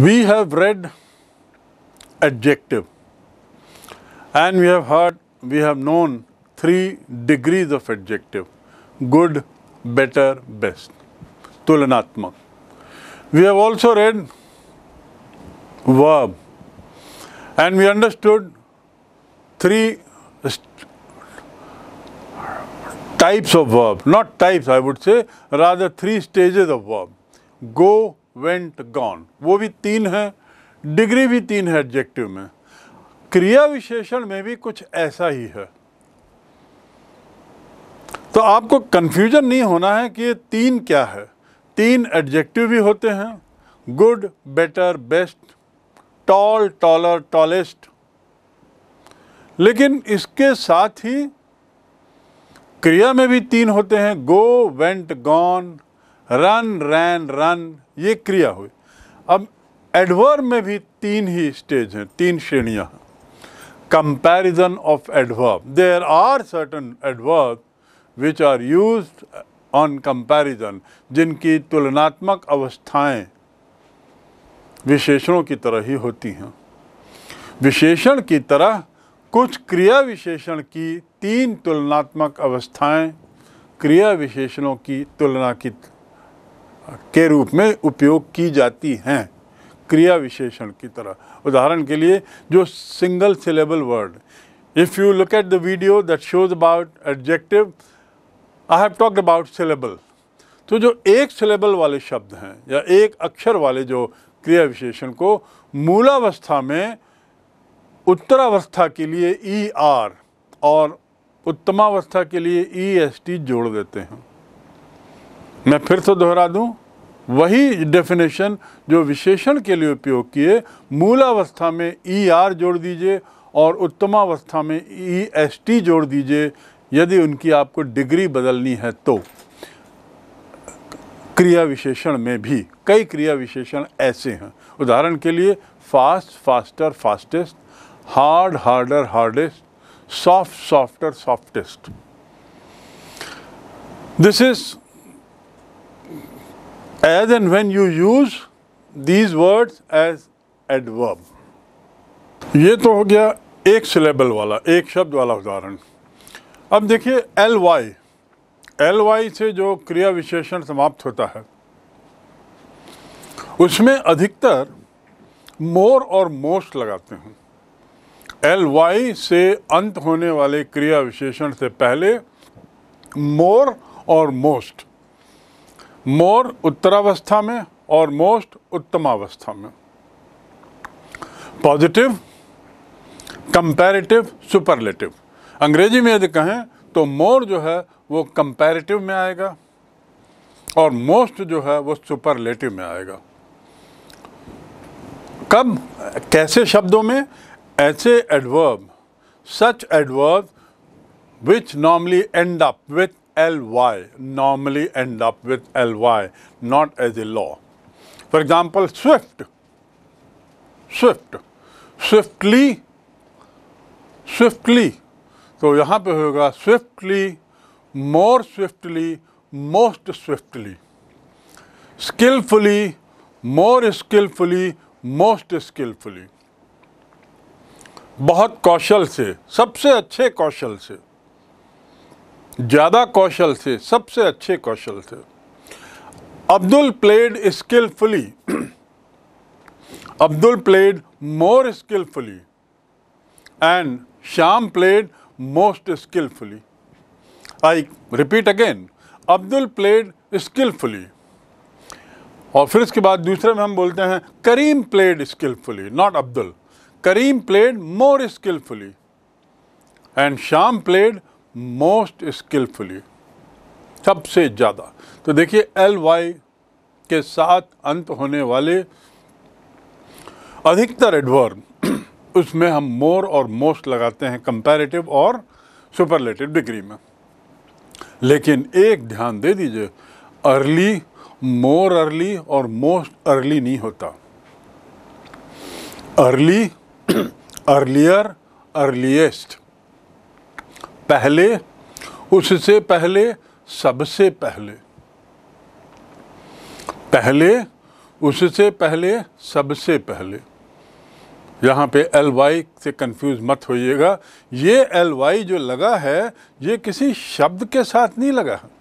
We have read adjective and we have heard, we have known three degrees of adjective good, better, best, tulanatmak. We have also read verb and we understood three types of verb, not types I would say, rather three stages of verb. Go, went gone वो भी तीन है degree भी तीन है adjective में क्रिया विशेषण में भी कुछ ऐसा ही है तो आपको कंफ्यूजन नहीं होना है कि ये तीन क्या है तीन एडजेक्टिव भी होते हैं good better best tall taller tallest लेकिन इसके साथ ही क्रिया में भी तीन होते हैं go went gone run ran run ये क्रिया हुई अब एडवर्ब में भी तीन ही स्टेज हैं तीन श्रेणियाँ हैं comparison of adverb there are certain adverb which are use on comparison जिनकी तुलनात्मक अवस्थाएं विशेषणों की तरह ही होती हैं विशेषण की तरह कुछ क्रिया विशेषण की तीन तुलनात्मक अवस्थाएं क्रिया विशेषणों की तुलना की के रूप में उपयोग की जाती हैं क्रिया विशेषण की तरह उदाहरण के लिए जो single syllable word if you look at the video that shows about adjective I have talked about syllable तो जो एक सिलेबल वाले शब्द हैं या एक अक्षर वाले जो क्रिया विशेषण को मूलावस्था में उत्तरावस्था के लिए ई e आर और उत्तमावस्था के लिए ई एस टी जोड़ देते हैं मैं फिर तो दोहरा दूं वही डेफिनेशन जो विशेषण के लिए उपयोग किए मूलावस्था में ई e आर जोड़ दीजिए और उत्तमावस्था में ई एस टी जोड़ दीजिए यदि उनकी आपको डिग्री बदलनी है तो क्रिया विशेषण में भी कई क्रिया विशेषण ऐसे हैं उदाहरण के लिए fast faster fastest hard harder hardest soft softer softest this is as and when you use these words as adverb. ये तो हो गया एक सिलेबल वाला एक शब्द वाला उदाहरण अब देखिए एल वाई एल वाई से जो क्रिया विशेषण समाप्त होता है उसमें अधिकतर मोर और मोस्ट लगाते हैं एल वाई से अंत होने वाले क्रिया विशेषण से पहले मोर और मोस्ट मोर उत्तरावस्था में और मोस्ट उत्तमावस्था में पॉजिटिव कंपैरेटिव सुपरलेटिव अंग्रेजी में यदि कहें तो मोर जो है वो कंपैरेटिव में आएगा और मोस्ट जो है वो सुपरलेटिव में आएगा कब कैसे शब्दों में ऐसे adverb such adverb which normally end up with ly normally end up with ly, not as a law. For example, swift, swift, swiftly, swiftly. so yahan pe hoga swiftly, more swiftly, most swiftly. Skillfully, more skillfully, most skillfully. बहुत कौशल से सबसे अच्छे कौशल से ज़्यादा कौशल थे सबसे अच्छे कौशल थे Abdul played skilfully Abdul played more skilfully and Shyam played most skilfully I repeat again Abdul played skilfully और फिर इसके बाद दूसरे में हम बोलते हैं Karim played skilfully not Abdul Karim played more skilfully and Shyam played most skilfully सबसे ज़्यादा तो देखिए एल वाई के साथ अंत होने वाले अधिकतर एडवर्ब उसमें हम मोर और मोस्ट लगाते हैं कंपैरेटिव और सुपरलेटिव डिग्री में लेकिन एक ध्यान दे दीजिए अर्ली मोर अर्ली और मोस्ट अर्ली नहीं होता अर्ली अर्लियर अर्लीस्ट पहले उससे पहले सबसे पहले पहले उससे पहले सबसे पहले यहाँ पे एल वाई से कंफ्यूज मत होइएगा ये एल वाई जो लगा है ये किसी शब्द के साथ नहीं लगा है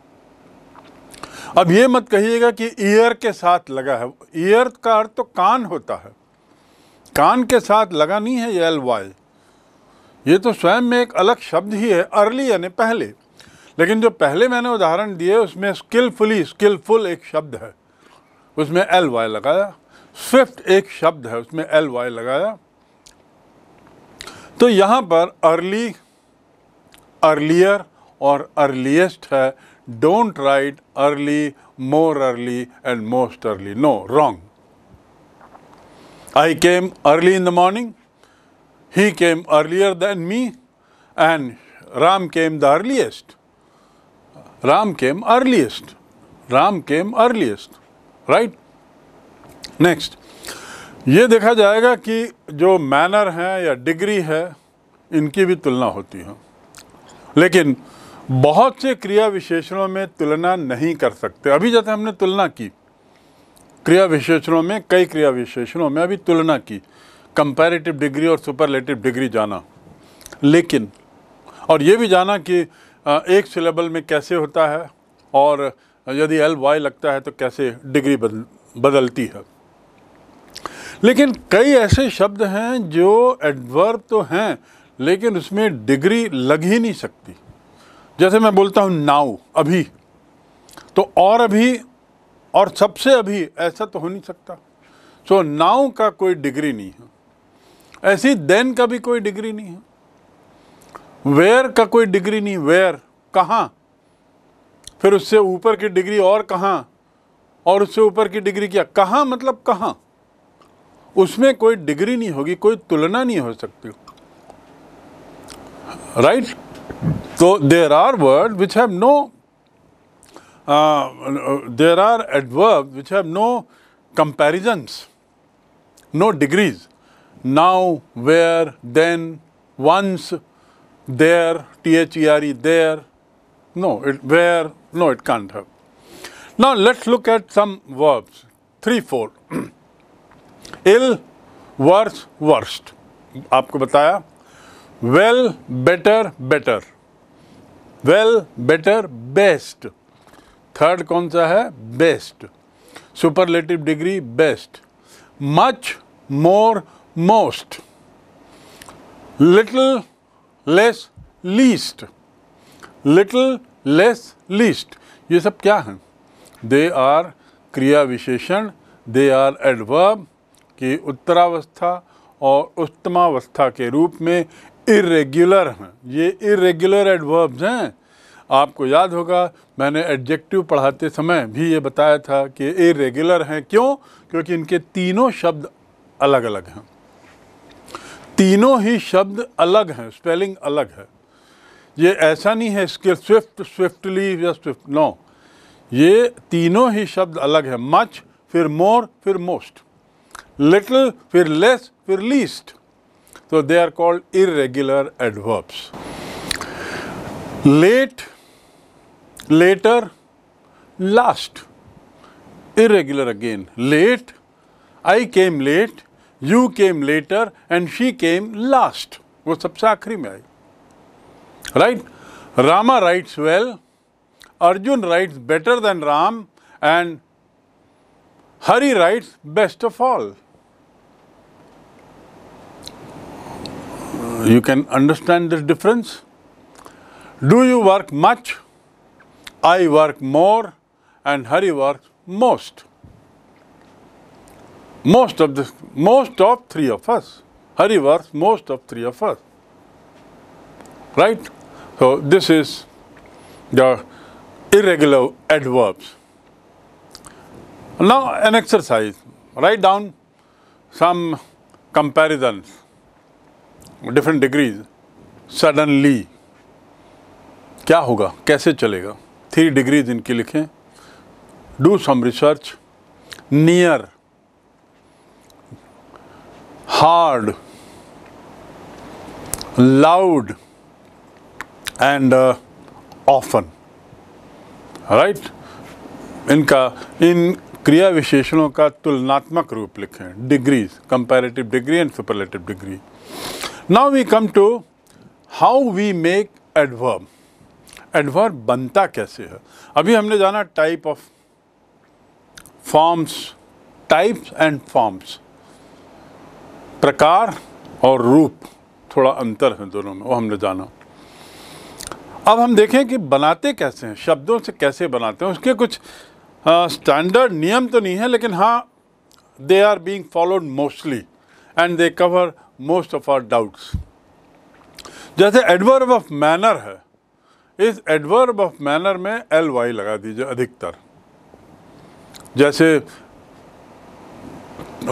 अब ये मत कहिएगा कि ईयर के साथ लगा है ईयर का अर्थ तो कान होता है कान के साथ लगा नहीं है ये एल वाई ये तो स्वयं में एक अलग शब्द ही है अर्ली यानी पहले लेकिन जो पहले मैंने उदाहरण दिए उसमें स्किलफुली स्किलफुल एक शब्द है उसमें एल वाई लगाया स्विफ्ट एक शब्द है उसमें एल वाई लगाया तो यहाँ पर अर्ली अर्लियर और अर्लीस्ट है don't write early more early and most early no wrong I came early in the morning He came earlier than me and Ram came the earliest. Ram came earliest. Ram came earliest. Right? Next. ये देखा जाएगा कि जो manner हैं या degree है इनकी भी तुलना होती है लेकिन बहुत से क्रिया विशेषणों में तुलना नहीं कर सकते अभी जैसे हमने तुलना की क्रिया विशेषणों में कई क्रिया विशेषणों में अभी तुलना की कंपैरेटिव डिग्री और सुपरलेटिव डिग्री जाना लेकिन और ये भी जाना कि एक सिलेबल में कैसे होता है और यदि एल वाई लगता है तो कैसे डिग्री बदल बदलती है लेकिन कई ऐसे शब्द हैं जो एडवर्ब तो हैं लेकिन उसमें डिग्री लग ही नहीं सकती जैसे मैं बोलता हूँ नाउ अभी तो और अभी और सबसे अभी ऐसा तो हो नहीं सकता सो so, नाउ का कोई डिग्री नहीं है ऐसी देन का भी कोई डिग्री नहीं है वेयर का कोई डिग्री नहीं वेयर कहाँ फिर उससे ऊपर की डिग्री और कहाँ और उससे ऊपर की डिग्री क्या कहाँ मतलब कहाँ उसमें कोई डिग्री नहीं होगी कोई तुलना नहीं हो सकती राइट तो there are word which have no there are adverb which have no comparisons no degrees now, where, then, once, there, T-H-E-R-E, there. No, it, where, no, it can't have. Now, let's look at some verbs. Three, four. Ill, worse, worst. Aapko bataya. Well, better, better. Well, better, best. Third konsa hai? Best. Superlative degree, best. Much, more, most, little, less, least, little, less, least ये सब क्या हैं they are क्रिया विशेषण they are adverb की उत्तरावस्था और उत्तमावस्था के रूप में इरेग्युलर हैं ये इरेगुलर एडवर्ब्स हैं आपको याद होगा मैंने एडजेक्टिव पढ़ाते समय भी ये बताया था कि इरेगुलर हैं क्यों क्योंकि इनके तीनों शब्द अलग अलग हैं तीनों ही शब्द अलग हैं स्पेलिंग अलग है ये ऐसा नहीं है इसके स्विफ्ट स्विफ्टली या स्विफ्ट नो ये तीनों ही शब्द अलग है मच फिर मोर फिर मोस्ट लिटल फिर लेस फिर लीस्ट तो they are called irregular adverbs late later last irregular again late I came late You came later and she came last. वो सबसे आखिरी में आई right Rama writes well Arjun writes better than Ram and Hari writes best of all you can understand this difference? Do you work much? I work more and Hari works most. Most of the most of three of us. Harivars, most of three of us. Right? So this is the irregular adverbs. Now an exercise. Write down some comparisons, different degrees. Suddenly, क्या होगा कैसे चलेगा three degrees इनकी लिखें do some research near hard, loud and uh, often. Right? इनका इन क्रिया विशेषणों का तुलनात्मक रूप लिखें degrees comparative degree and superlative degree now we come to how we make adverb adverb बनता कैसे है अभी हमने जाना type of forms types and forms प्रकार और रूप थोड़ा अंतर है दोनों में वो हमने जाना अब हम देखें कि बनाते कैसे हैं शब्दों से कैसे बनाते हैं उसके कुछ स्टैंडर्ड नियम तो नहीं है लेकिन हाँ they are being followed mostly and they cover most of our doubts जैसे एडवर्ब ऑफ मैनर है इस एडवर्ब ऑफ मैनर में एल वाई लगा दीजिए अधिकतर जैसे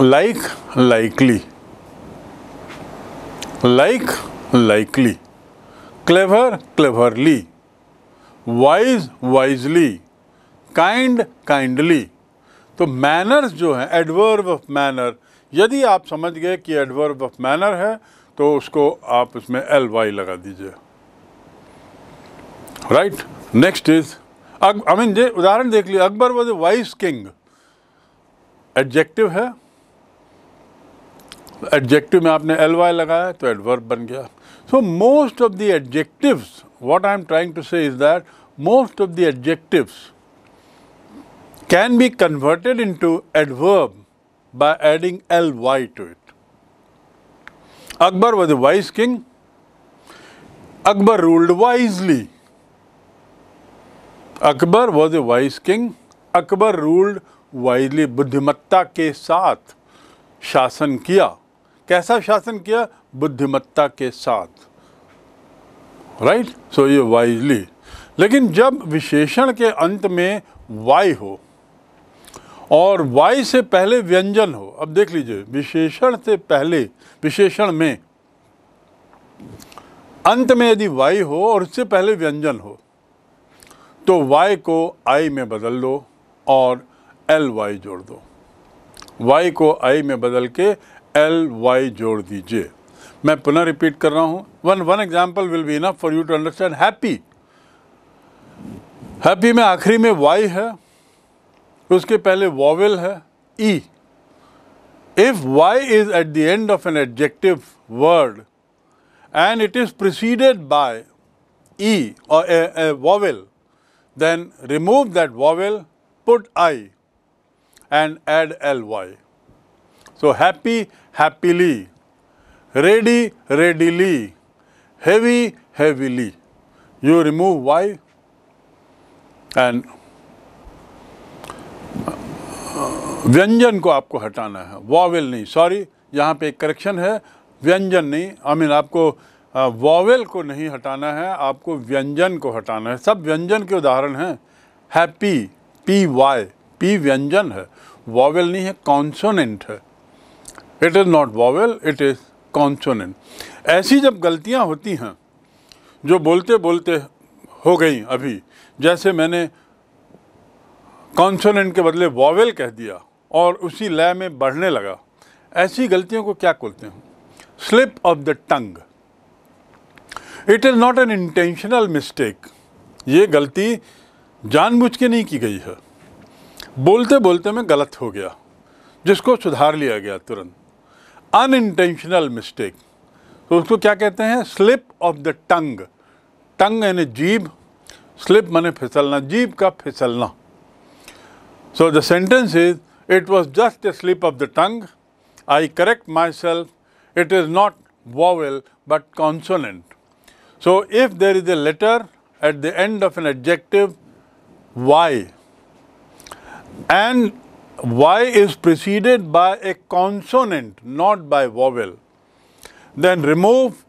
like likely like likely clever cleverly wise wisely kind kindly तो मैनर्स जो हैं एडवर्ब ऑफ मैनर यदि आप समझ गए कि एडवर्ब ऑफ मैनर है तो उसको आप उसमें एल वाई लगा दीजिए right next is I mean उदाहरण देख लीजिए Akbar was a wise king adjective है एडजेक्टिव में आपने एल वाई लगाया तो एडवर्ब बन गया so most of the adjectives what I am trying to say is that most of the adjectives can be converted into adverb by adding L Y to it Akbar was a wise king Akbar ruled wisely Akbar was a wise king Akbar ruled wisely बुद्धिमत्ता के साथ शासन किया कैसा शासन किया बुद्धिमत्ता के साथ राइट सो ये वाइजली लेकिन जब विशेषण के अंत में वाई हो और वाई से पहले व्यंजन हो अब देख लीजिए विशेषण से पहले विशेषण में अंत में यदि वाई हो और उससे पहले व्यंजन हो तो वाई को आई में बदल दो और एल वाई जोड़ दो वाई को आई में बदल के एल वाई जोड़ दीजिए मैं पुनः रिपीट कर रहा हूँ one one example will be enough for you to understand happy happy में आखिरी में वाई है उसके पहले वॉवेल है E if Y is at the end of an adjective word and it is preceded by E और vowel remove that vowel put I and add L Y So happy, happily. Ready, readily. Heavy, heavily. You remove Y and uh, व्यंजन को आपको हटाना है vowel नहीं sorry यहाँ पे एक करेक्शन है व्यंजन नहीं आई I मीन mean, आपको वॉवेल uh, को नहीं हटाना है आपको व्यंजन को हटाना है सब व्यंजन के उदाहरण हैं हैप्पी पी वाई पी व्यंजन है वॉवेल नहीं है कॉन्सोनेंट है it is not vowel it is consonant ऐसी जब गलतियाँ होती हैं जो बोलते बोलते हो गई अभी जैसे मैंने कॉन्सोनेंट के बदले वॉवेल कह दिया और उसी लय में बढ़ने लगा ऐसी गलतियों को क्या बोलते हैं slip of the tongue it is not an intentional mistake ये गलती जानबूझ के नहीं की गई है बोलते बोलते मैं गलत हो गया जिसको सुधार लिया गया तुरंत unintentional mistake. So, उसको क्या कहते हैं? Slip of the tongue. Tongue यानी जीब. Slip माने फिसलना. जीब का फिसलना. So the sentence is, it was just a slip of the tongue. I correct myself. It is not vowel but consonant. So if there is a letter at the end of an adjective, why and Y is preceded by a consonant, not by vowel. Then remove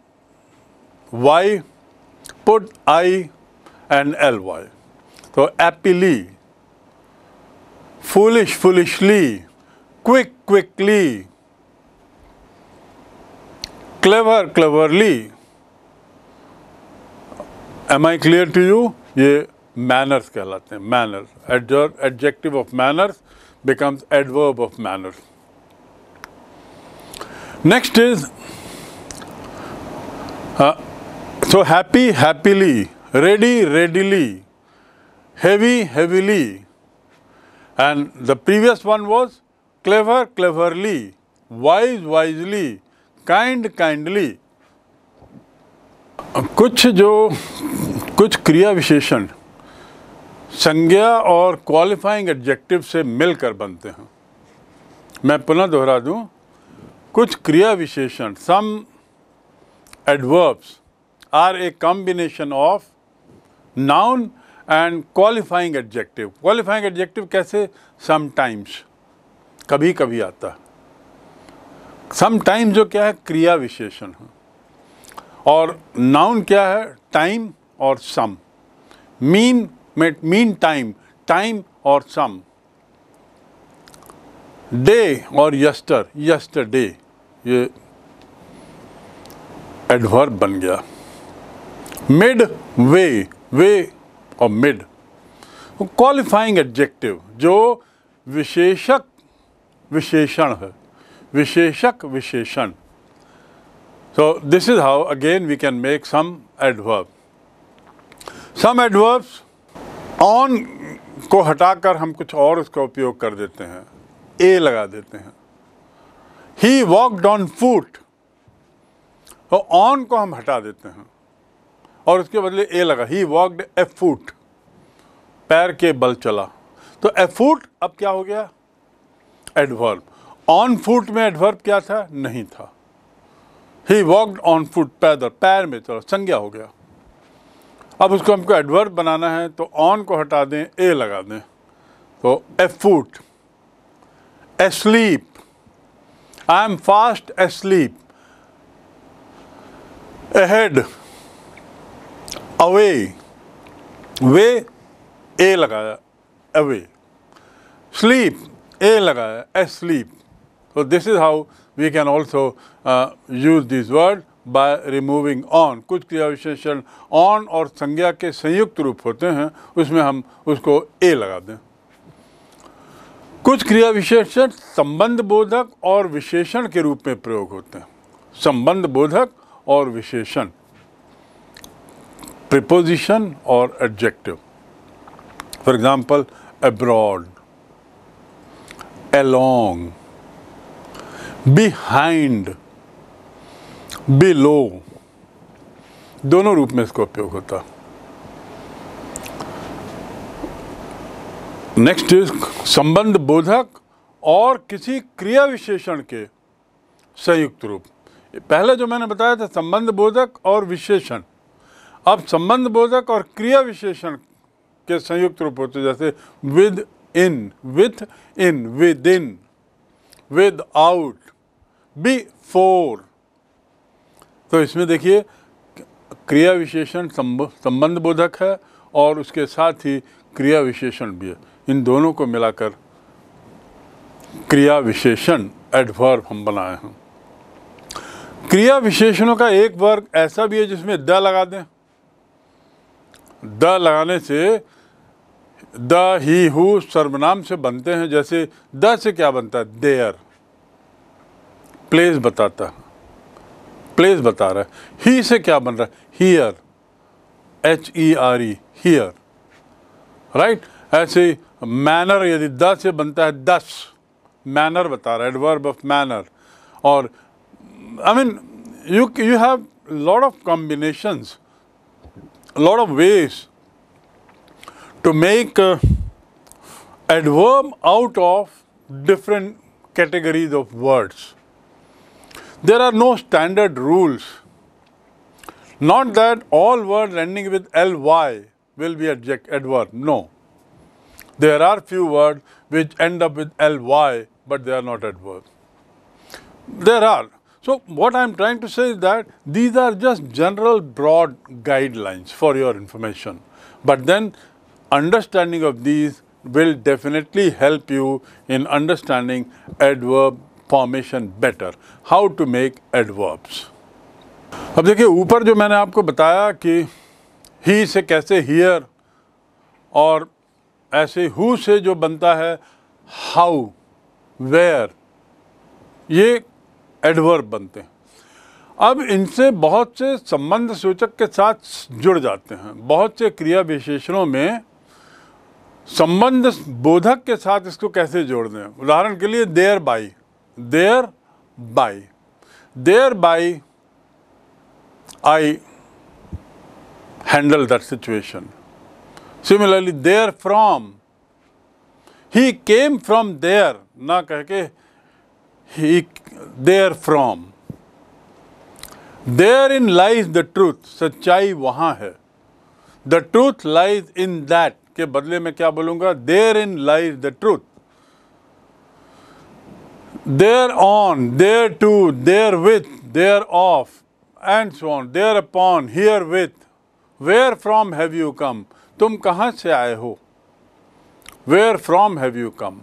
Y, put I and LY. So happily, foolish, foolishly, quick, quickly, clever, cleverly. Am I clear to you? ये manners कहलाते हैं manners, adjective of manners becomes adverb of manner. Next is, uh, so happy, happily, ready, readily, heavy, heavily. And the previous one was clever, cleverly, wise, wisely, kind, kindly. कुछ जो कुछ क्रिया विशेषण संज्ञा और क्वालिफाइंग एडजेक्टिव से मिलकर बनते हैं मैं पुनः दोहरा दूं कुछ क्रिया विशेषण some adverbs are a combination of noun and qualifying adjective qualifying adjective कैसे समटाइम्स कभी कभी आता है समटाइम्स जो क्या है क्रिया विशेषण है और नाउन क्या है टाइम और सम मीन टाइम टाइम और सम डे और यस्टर यस्टर डे ये एडवर्ब बन गया मिड वे वे और मिड क्वालिफाइंग एडजेक्टिव जो विशेषक विशेषण है विशेषक विशेषण so this is how again we can make some adverb some adverbs on को हटाकर हम कुछ और उसका उपयोग कर देते हैं ए लगा देते हैं he walked on foot on को हम हटा देते हैं और उसके बदले ए लगा ही वॉकड ए फूट पैर के बल चला तो ए फूट अब क्या हो गया एडवर्ब ऑन फूट में एडवर्ब क्या था नहीं था ही वॉकड ऑन फूट पैदल पैर में चला संज्ञा हो गया अब उसको हमको एडवर्ब बनाना है तो ऑन को हटा दें ए लगा दें तो a foot a sleep I am fast a sleep a head away way a लगाया अवे स्लीप ए लगाया ए स्लीप तो this is how we can also use this word by removing on कुछ क्रिया विशेषण on और संज्ञा के संयुक्त रूप होते हैं उसमें हम उसको ए लगा दें कुछ क्रिया विशेषण संबंध बोधक और विशेषण के रूप में प्रयोग होते हैं संबंध बोधक और विशेषण प्रिपोजिशन और adjective for example abroad along behind below दोनों रूप में इसका उपयोग होता नेक्स्ट संबंध बोधक और किसी क्रिया विशेषण के संयुक्त रूप पहले जो मैंने बताया था संबंध बोधक और विशेषण अब संबंध बोधक और क्रिया विशेषण के संयुक्त रूप होते जैसे within within within without before तो इसमें देखिए क्रिया विशेषण संबंध बोधक है और उसके साथ ही क्रिया विशेषण भी है इन दोनों को मिलाकर क्रिया विशेषण एडवर्ब हम बनाए हैं क्रिया विशेषणों का एक वर्ग ऐसा भी है जिसमें द लगा दें द लगाने से द ही हु सर्वनाम से बनते हैं जैसे द से क्या बनता है देयर प्लेस बताता है प्लेस बता रहा है ही से क्या बन रहा है here H E R E here right ऐसे मैनर यदि द से बनता है दस मैनर बता रहा है एडवर्ब ऑफ मैनर और I mean you you have lot of combinations lot of ways to make adverb out of different categories of words There are no standard rules. Not that all words ending with ly will be adverb. No. There are few words which end up with ly, but they are not adverb. There are. So, what I am trying to say is that these are just general broad guidelines for your information. But then understanding of these will definitely help you in understanding adverb formation better how to make adverbs अब देखिए ऊपर जो मैंने आपको बताया कि ही से कैसे हियर और ऐसे हु से जो बनता है हाउ वेयर ये एडवर्ब बनते हैं अब इनसे बहुत से संबंध सूचक के साथ जुड़ जाते हैं बहुत से क्रिया विशेषणों में संबंध बोधक के साथ इसको कैसे जोड़ दें उदाहरण के लिए thereby thereby. Thereby, I handle that situation. Similarly, there from he came from there, ना कह के he there in lies the truth, sachai wahan hai the truth lies in that ke badle mein kya bolunga there in lies the truth thereon, thereto, therewith, thereof, and so on, thereupon, herewith, where from have you come? तुम कहाँ से आए हो where from have you come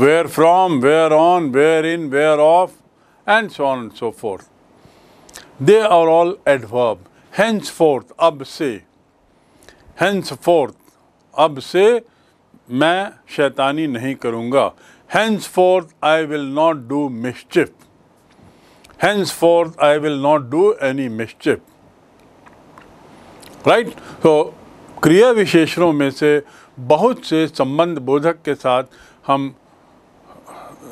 where from whereon wherein whereof and so on so forth they are all adverb henceforth अब से hence henceforth अब से मैं शैतानी नहीं करूँगा forth I will not do do mischief. Forth I will not do any mischief. Right तो क्रिया विशेषणों में से बहुत से संबंध बोधक के साथ हम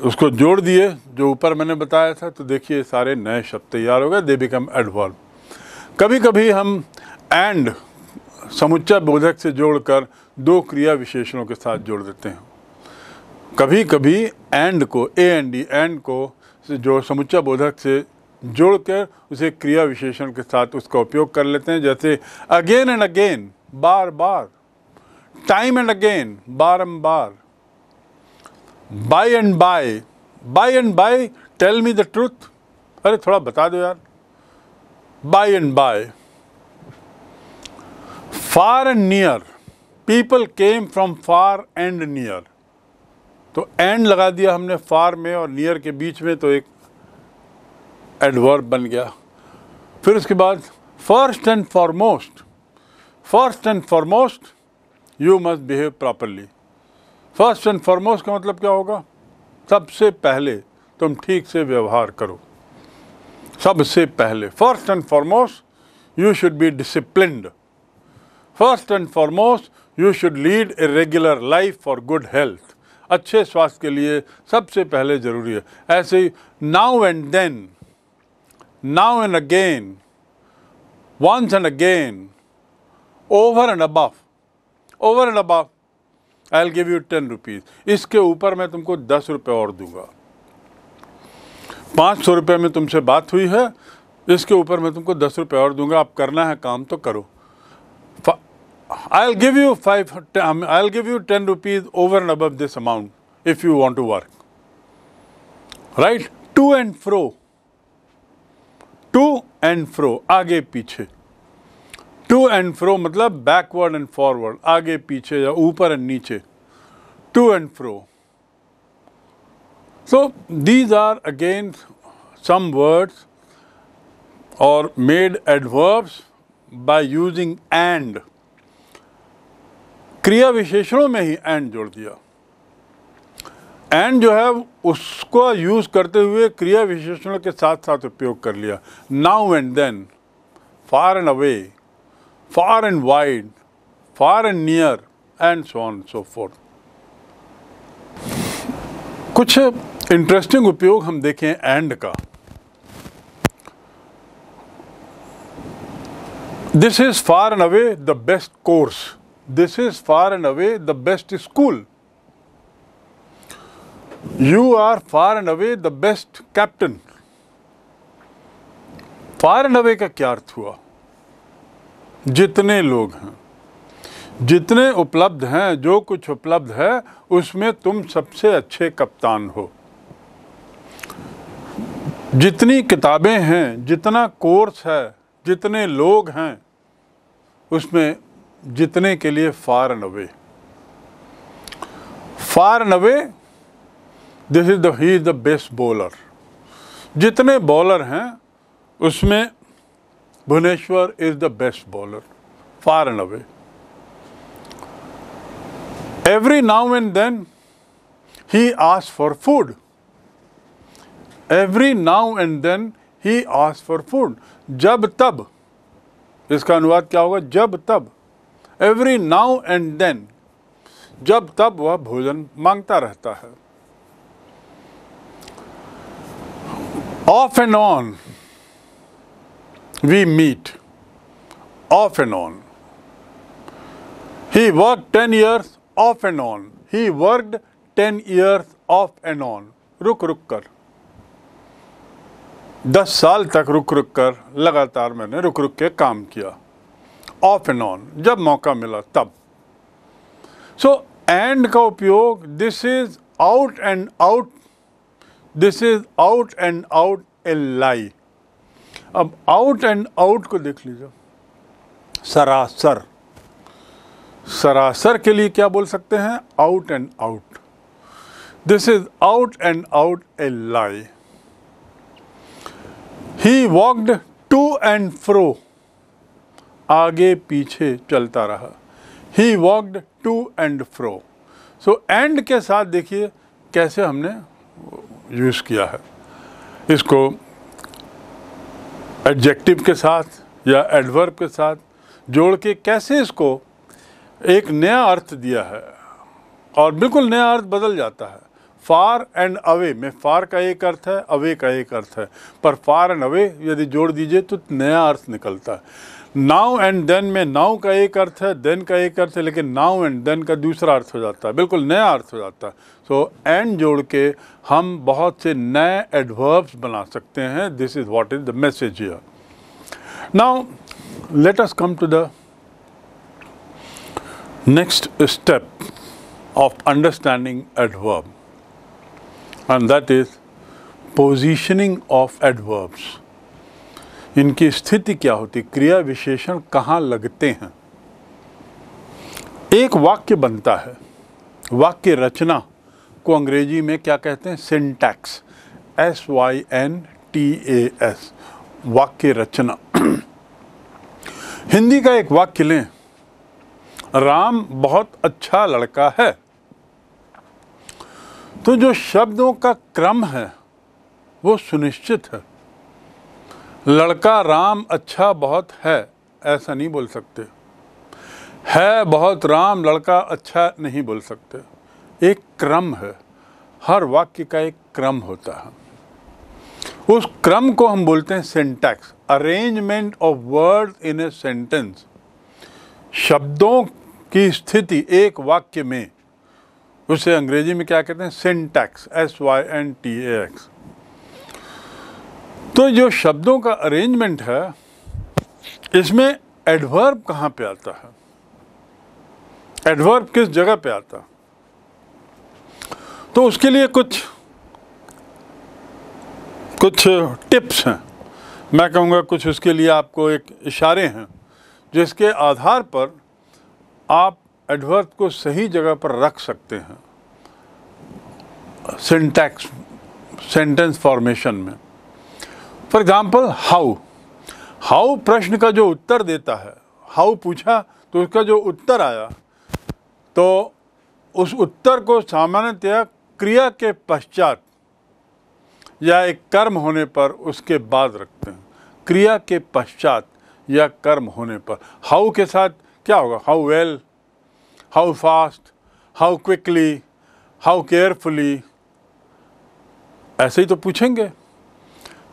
उसको जोड़ दिए जो ऊपर मैंने बताया था तो देखिए सारे नए शब्द तैयार हो गए दे बिकम एडवर्ब कभी कभी हम एंड समुच्चा बोधक से जोड़कर दो क्रिया विशेषणों के साथ जोड़ देते हैं कभी कभी एंड को ए एन डी एंड को जो समुच्चा बोधक से जोड़कर उसे क्रिया विशेषण के साथ उसका उपयोग कर लेते हैं जैसे अगेन एंड अगेन बार बार टाइम एंड अगेन बारम्बार by and by by and by tell me the truth अरे थोड़ा बता दो यार by and by far and near people came from far and near तो एंड लगा दिया हमने फार में और नियर के बीच में तो एक एडवर्ब बन गया फिर उसके बाद first and foremost first and foremost you must behave properly first and foremost का मतलब क्या होगा सबसे पहले तुम ठीक से व्यवहार करो सबसे पहले first and foremost you should be disciplined first and foremost you should lead a regular life for good health अच्छे स्वास्थ्य के लिए सबसे पहले ज़रूरी है ऐसे ही now and then now and again once and again over and above over and above I'll give you ten rupees इसके ऊपर मैं तुमको दस रुपये और दूंगा पाँच सौ रुपये में तुमसे बात हुई है इसके ऊपर मैं तुमको दस रुपये और दूंगा आप करना है काम तो करो I'll give you five. Um, I'll give you ten rupees over and above this amount if you want to work. Right? To and fro. To and fro. Aage piche. To and fro. Matlab backward and forward. Aage piche ya upar and To and fro. So these are again some words or made adverbs by using AND. क्रिया विशेषणों में ही and जोड़ दिया and जो है उसको use करते हुए क्रिया विशेषणों के साथ साथ उपयोग कर लिया now and then far and away far and wide far and near and so on so forth कुछ इंटरेस्टिंग उपयोग हम देखें एंड का this is far and away the best course this is far and away the best school. You are far and away the best captain. Far and away का क्या अर्थ हुआ जितने लोग हैं जितने उपलब्ध हैं जो कुछ उपलब्ध है उसमें तुम सबसे अच्छे कप्तान हो जितनी किताबें हैं जितना कोर्स है जितने लोग हैं उसमें जितने के लिए far and away far and away this is the he is the best bowler जितने बॉलर हैं उसमें Bhuvneshwar is the best bowler far and away every now and then he ask for food every now and then he ask for food जब तब इसका अनुवाद क्या होगा जब तब एवरी नाउ एंड देन जब तब वह भोजन मांगता रहता है off and on we meet off and on he work ten years off and on he worked ten years off and on रुक रुक कर दस साल तक रुक रुक कर लगातार मैंने रुक रुक के काम किया ऑफ एंड ऑन जब मौका मिला तब सो एंड का उपयोग this is out and out this is out and out a lie अब आउट एंड आउट को देख लीजिए सरासर सरासर के लिए क्या बोल सकते हैं out and out this is out and out a lie he walked to and fro आगे पीछे चलता रहा he walked to and fro so and के साथ देखिए कैसे हमने यूज़ किया है इसको एडजेक्टिव के साथ या एडवर्ब के साथ जोड़ के कैसे इसको एक नया अर्थ दिया है और बिल्कुल नया अर्थ बदल जाता है फार एंड अवे में फार का एक अर्थ है अवे का एक अर्थ है पर फार एंड अवे यदि जोड़ दीजिए तो नया अर्थ निकलता है नाउ एंड देन में नाउ का एक अर्थ है देन का एक अर्थ है लेकिन नाउ एंड देन का दूसरा अर्थ हो जाता है बिल्कुल नया अर्थ हो जाता है सो एंड जोड़ के हम बहुत से नए एडवर्ब्स बना सकते हैं this is what is the message here now let us come to the next step of understanding adverb and that is positioning of adverbs इनकी स्थिति क्या होती क्रिया विशेषण कहाँ लगते हैं एक वाक्य बनता है वाक्य रचना को अंग्रेजी में क्या कहते हैं syntax S Y N T A S वाक्य रचना हिंदी का एक वाक्य लें राम बहुत अच्छा लड़का है तो जो शब्दों का क्रम है वो सुनिश्चित है लड़का राम अच्छा बहुत है ऐसा नहीं बोल सकते है बहुत राम लड़का अच्छा नहीं बोल सकते एक क्रम है हर वाक्य का एक क्रम होता है उस क्रम को हम बोलते हैं syntax arrangement of word in a sentence शब्दों की स्थिति एक वाक्य में उसे अंग्रेजी में क्या कहते हैं syntax S Y N T X तो जो शब्दों का अरेंजमेंट है इसमें एडवर्ब कहाँ पे आता है एडवर्ब किस जगह पे आता तो उसके लिए कुछ कुछ टिप्स हैं मैं कहूँगा कुछ उसके लिए आपको एक इशारे हैं जिसके आधार पर आप एडवर्ब को सही जगह पर रख सकते हैं सिंटैक्स सेंटेंस फॉर्मेशन में फॉर एग्जाम्पल हाउ हाउ प्रश्न का जो उत्तर देता है हाउ पूछा तो उसका जो उत्तर आया तो उस उत्तर को सामान्यतया क्रिया के पश्चात या एक कर्म होने पर उसके बाद रखते हैं क्रिया के पश्चात या कर्म होने पर हाउ के साथ क्या होगा how well how fast how quickly how carefully ऐसे ही तो पूछेंगे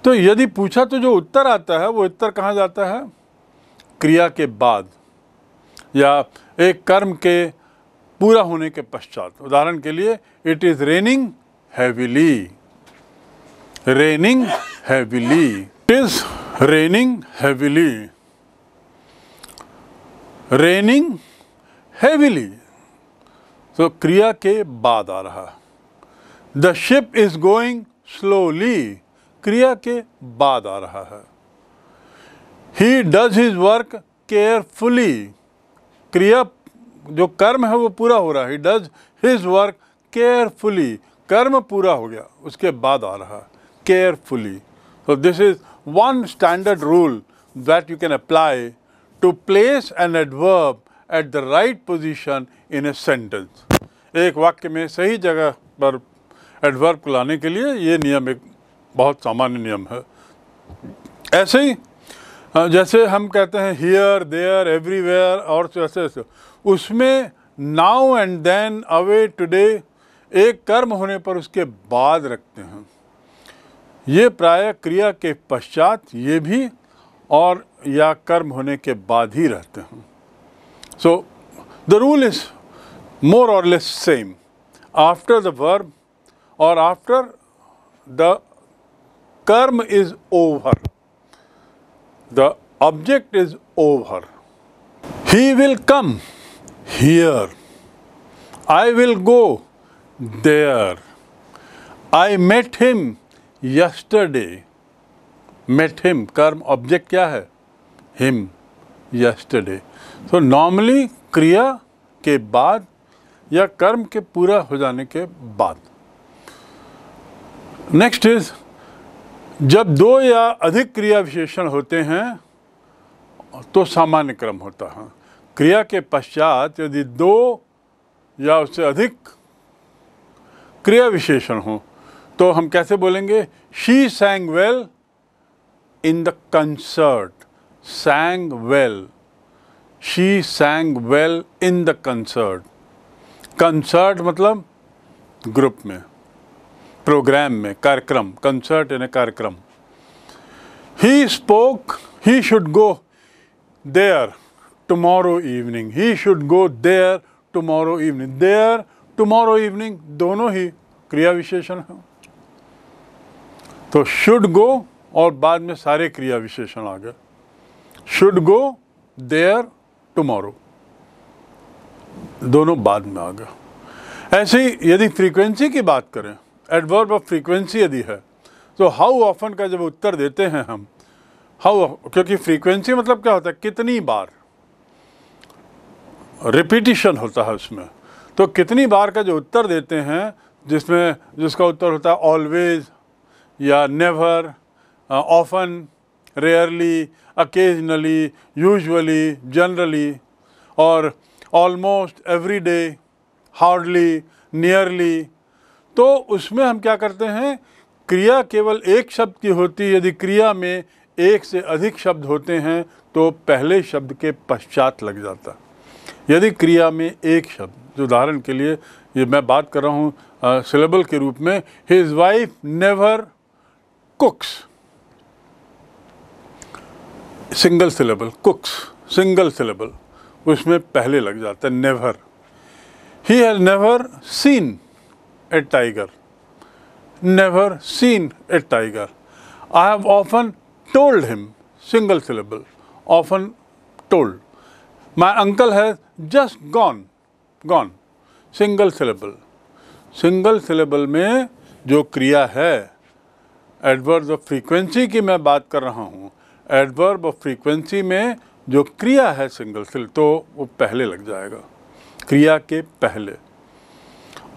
तो यदि पूछा तो जो उत्तर आता है वो उत्तर कहाँ जाता है क्रिया के बाद या एक कर्म के पूरा होने के पश्चात उदाहरण के लिए it is raining heavily raining heavily it is raining heavily raining heavily तो क्रिया के बाद आ रहा the ship is going slowly क्रिया के बाद आ रहा है he does his work carefully क्रिया जो कर्म है वो पूरा हो रहा है he does his work carefully कर्म पूरा हो गया उसके बाद आ रहा carefully so this is one standard rule that you can apply to place an adverb at the right position in a sentence एक वाक्य में सही जगह पर एडवर्ब को लाने के लिए ये नियम एक बहुत सामान्य नियम है ऐसे ही हाँ, जैसे हम कहते हैं हियर देयर एवरीवेयर और तो ऐसे ऐसे उसमें now and then away today एक कर्म होने पर उसके बाद रखते हैं ये प्राय क्रिया के पश्चात ये भी और या कर्म होने के बाद ही रहते हैं so the rule is more और less same after the verb और आफ्टर द कर्म is over the object is over he will come here I will go there I met him yesterday met him कर्म object क्या है him yesterday तो normally क्रिया के बाद या कर्म के पूरा हो जाने के बाद नेक्स्ट इज़ जब दो या अधिक क्रिया विशेषण होते हैं तो सामान्य क्रम होता है क्रिया के पश्चात यदि दो या उससे अधिक क्रिया विशेषण हो तो हम कैसे बोलेंगे she sang well in the concert sang well she sang well in the concert concert मतलब ग्रुप में प्रोग्राम में कार्यक्रम कंसर्ट यानी कार्यक्रम he spoke he should go there tomorrow evening he should go there tomorrow evening there tomorrow evening दोनों ही क्रिया विशेषण हैं तो शुड गो और बाद में सारे क्रिया विशेषण आ गए शुड गो देयर टमोरो दोनों बाद में आ गए ऐसे यदि फ्रीक्वेंसी की बात करें एडवर्ब ऑफ फ्रीक्वेंसी यदि है तो हाउ ऑफन का जब उत्तर देते हैं हम हाउ क्योंकि फ्रीक्वेंसी मतलब क्या होता है कितनी बार रिपीटिशन होता है उसमें तो कितनी बार का जो उत्तर देते हैं जिसमें जिसका उत्तर होता है ऑलवेज या never often rarely occasionally usually generally और almost every day hardly nearly तो उसमें हम क्या करते हैं क्रिया केवल एक शब्द की होती है यदि क्रिया में एक से अधिक शब्द होते हैं तो पहले शब्द के पश्चात लग जाता यदि क्रिया में एक शब्द उदाहरण के लिए ये मैं बात कर रहा हूँ सिलेबल के रूप में his wife never cooks single syllable cooks single syllable उसमें पहले लग जाता है never he has never seen a tiger. Never seen a tiger. I have often told him, single syllable, often told. My uncle has just gone, gone, single syllable. Single syllable में जो क्रिया है adverb of frequency की मैं बात कर रहा हूँ एडवर्ब ऑफ फ्रीक्वेंसी में जो क्रिया है सिंगल सिल तो वो पहले लग जाएगा क्रिया के पहले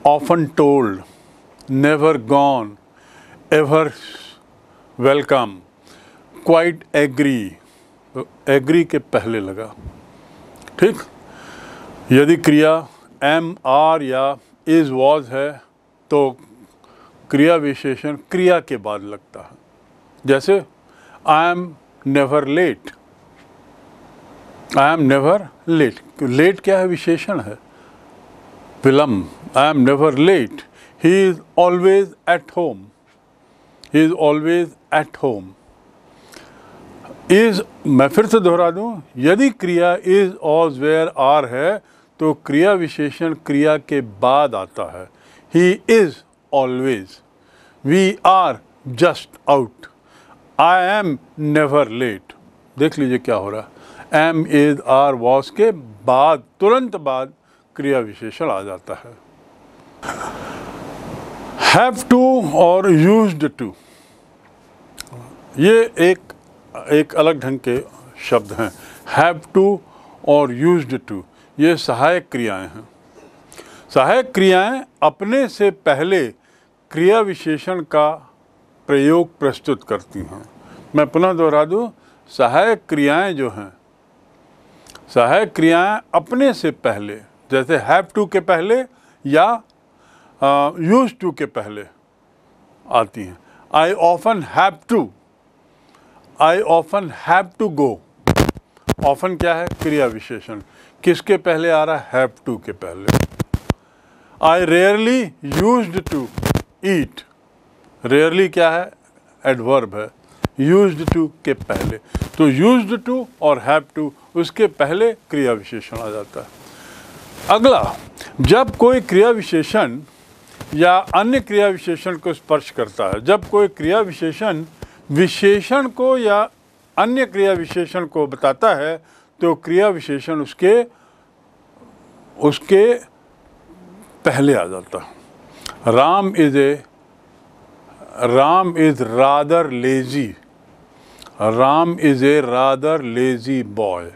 often told, never gone, ever welcome, quite agree, agree के पहले लगा ठीक यदि क्रिया एम आर या इज वॉज है तो क्रिया विशेषण क्रिया के बाद लगता है जैसे I am never late I am never late late क्या है विशेषण है विलम्ब I am never late. He is always at home. He is always at home. Is मैं फिर से दोहरा दूँ यदि क्रिया इज was, वेयर आर है तो क्रिया विशेषण क्रिया के बाद आता है he is always we are just out I am never late देख लीजिए क्या हो रहा है एम इज आर वॉस के बाद तुरंत बाद क्रिया विशेषण आ जाता है हैव टू और यूज्ड टू ये एक एक अलग ढंग के शब्द हैं हैव टू और यूज्ड टू ये सहायक क्रियाएं हैं सहायक क्रियाएं अपने से पहले क्रिया विशेषण का प्रयोग प्रस्तुत करती हैं मैं पुनः दोहरा दूँ सहायक क्रियाएं जो हैं सहायक क्रियाएं अपने से पहले जैसे हैव टू के पहले या यूज टू के पहले आती हैं I often have to I often have to go often क्या है क्रिया विशेषण किसके पहले आ रहा है हैव टू के पहले I rarely use to eat rarely क्या है एडवर्ब है यूज टू के पहले तो यूज टू और हैव टू उसके पहले क्रिया विशेषण आ जाता है अगला जब कोई क्रिया विशेषण या अन्य क्रिया विशेषण को स्पर्श करता है जब कोई क्रिया विशेषण विशेषण को या अन्य क्रिया विशेषण को बताता है तो क्रिया विशेषण उसके उसके पहले आ जाता है Ram is a Ram is rather lazy Ram is a rather lazy boy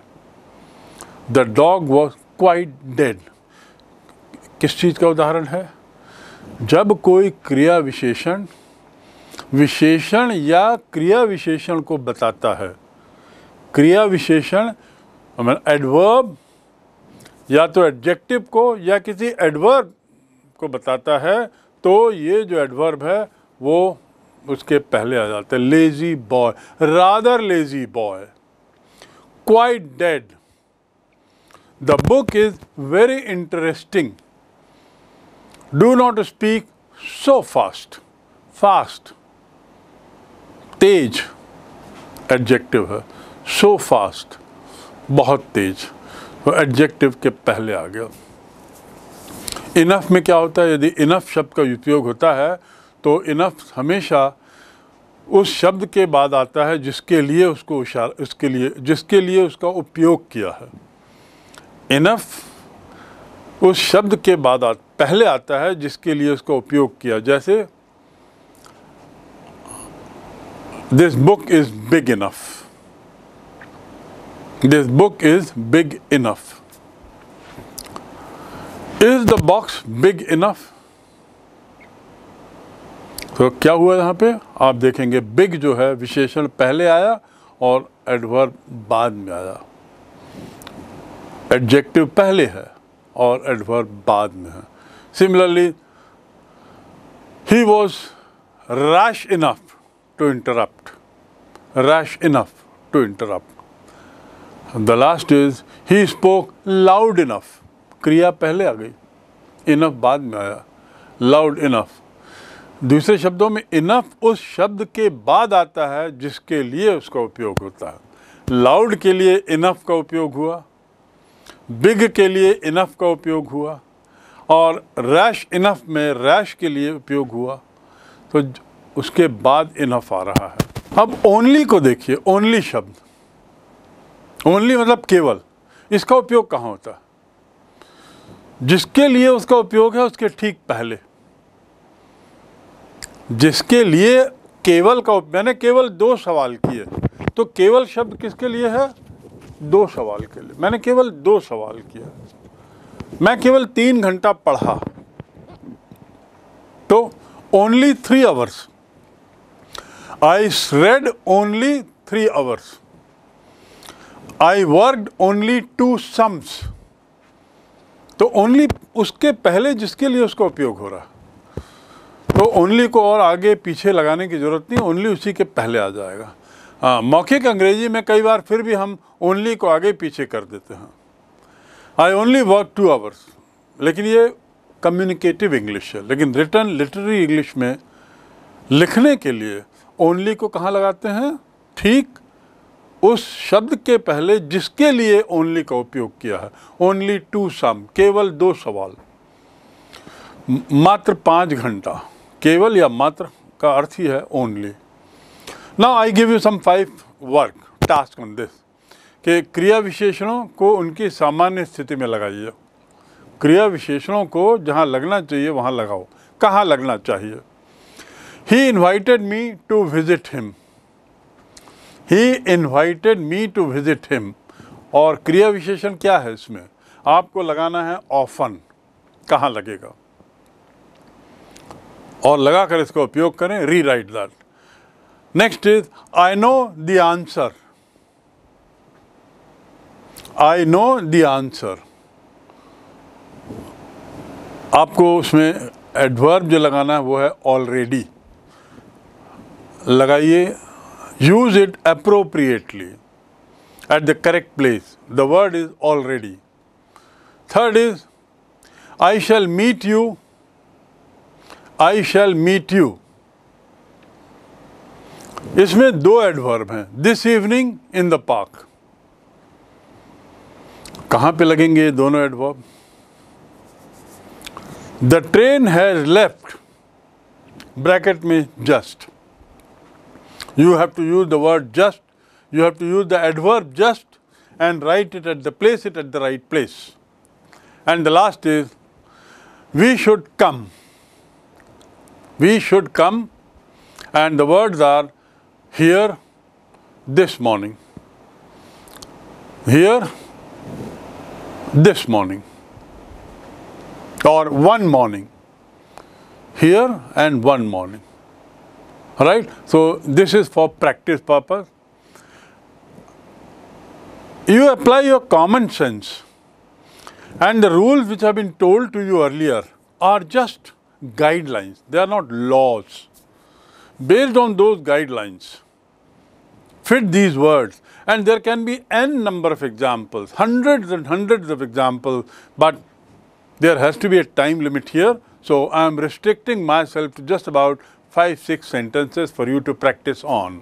the dog was quite dead किस चीज़ का उदाहरण है जब कोई क्रिया विशेषण विशेषण या क्रिया विशेषण को बताता है क्रिया विशेषण एडवर्ब या तो एडजेक्टिव को या किसी एडवर्ब को बताता है तो ये जो एडवर्ब है वो उसके पहले आ जाते हैं lazy boy rather lazy boy quite dead the book is very interesting do not speak so fast fast तेज एडजेक्टिव है सो so फास्ट बहुत तेज वो एडजेक्टिव के पहले आ गया इनफ में क्या होता है यदि इनफ शब्द का उपयोग होता है तो इनफ हमेशा उस शब्द के बाद आता है जिसके लिए उसको उसके लिए जिसके लिए उसका उपयोग किया है इनफ उस शब्द के बाद आ, पहले आता है जिसके लिए उसका उपयोग किया जैसे this book is big enough this book is big enough is the box big enough तो क्या हुआ यहां पे आप देखेंगे बिग जो है विशेषण पहले आया और एडवर्ब बाद में आया एडजेक्टिव पहले है और एडवर्ब बाद में है similarly he was rash enough to interrupt rash enough to interrupt the last is he spoke loud enough क्रिया पहले आ गई इनफ बाद में आया लाउड इनफ दूसरे शब्दों में इनफ उस शब्द के बाद आता है जिसके लिए उसका उपयोग होता है लाउड के लिए इनफ का उपयोग हुआ बिग के लिए इनफ का उपयोग हुआ और रैश इनफ में रैश के लिए उपयोग हुआ तो उसके बाद इनफ आ रहा है अब ओनली को देखिए ओनली शब्द ओनली मतलब केवल इसका उपयोग कहाँ होता है जिसके लिए उसका उपयोग है उसके ठीक पहले जिसके लिए केवल का मैंने केवल दो सवाल किए तो केवल शब्द किसके लिए है दो सवाल के लिए मैंने केवल दो सवाल किया मैं केवल तीन घंटा पढ़ा तो only three hours I read only three hours I work only two sums तो ओनली उसके पहले जिसके लिए उसका उपयोग हो रहा तो ओनली को और आगे पीछे लगाने की ज़रूरत नहीं ओनली उसी के पहले आ जाएगा हाँ मौखिक अंग्रेजी में कई बार फिर भी हम ओनली को आगे पीछे कर देते हैं I only work two hours लेकिन ये कम्युनिकेटिव इंग्लिश है लेकिन रिटर्न लिटरेरी इंग्लिश में लिखने के लिए ओनली को कहाँ लगाते हैं ठीक उस शब्द के पहले जिसके लिए ओनली का उपयोग किया है ओनली टू सम केवल दो सवाल मात्र पाँच घंटा केवल या मात्र का अर्थ ही है only now I give you some five work task on this कि क्रिया विशेषणों को उनकी सामान्य स्थिति में लगाइए क्रिया विशेषणों को जहाँ लगना चाहिए वहाँ लगाओ कहाँ लगना चाहिए he invited me to visit him he invited me to visit him और क्रिया विशेषण क्या है इसमें आपको लगाना है ऑफन कहाँ लगेगा और लगाकर इसका उपयोग करें rewrite that Next is, I know the answer. I know the answer. आपको उसमें एडवर्ब जो लगाना है वो है ऑलरेडी लगाइए use it appropriately at the correct place the word is already third is I shall meet you I shall meet you इसमें दो एडवर्ब हैं this evening in the park कहां पे लगेंगे ये दोनों adverb the train has left bracket में just you have to use the word just you have to use the adverb just and write it at the place it at the right place and the last is we should come we should come and the words are here this morning, here this morning, or one morning, here and one morning. Right? So, this is for practice purpose. You apply your common sense and the rules which have been told to you earlier are just guidelines, they are not laws. Based on those guidelines, fit these words and there can be n number of examples, hundreds and hundreds of examples, but there has to be a time limit here. So, I am restricting myself to just about 5-6 sentences for you to practice on.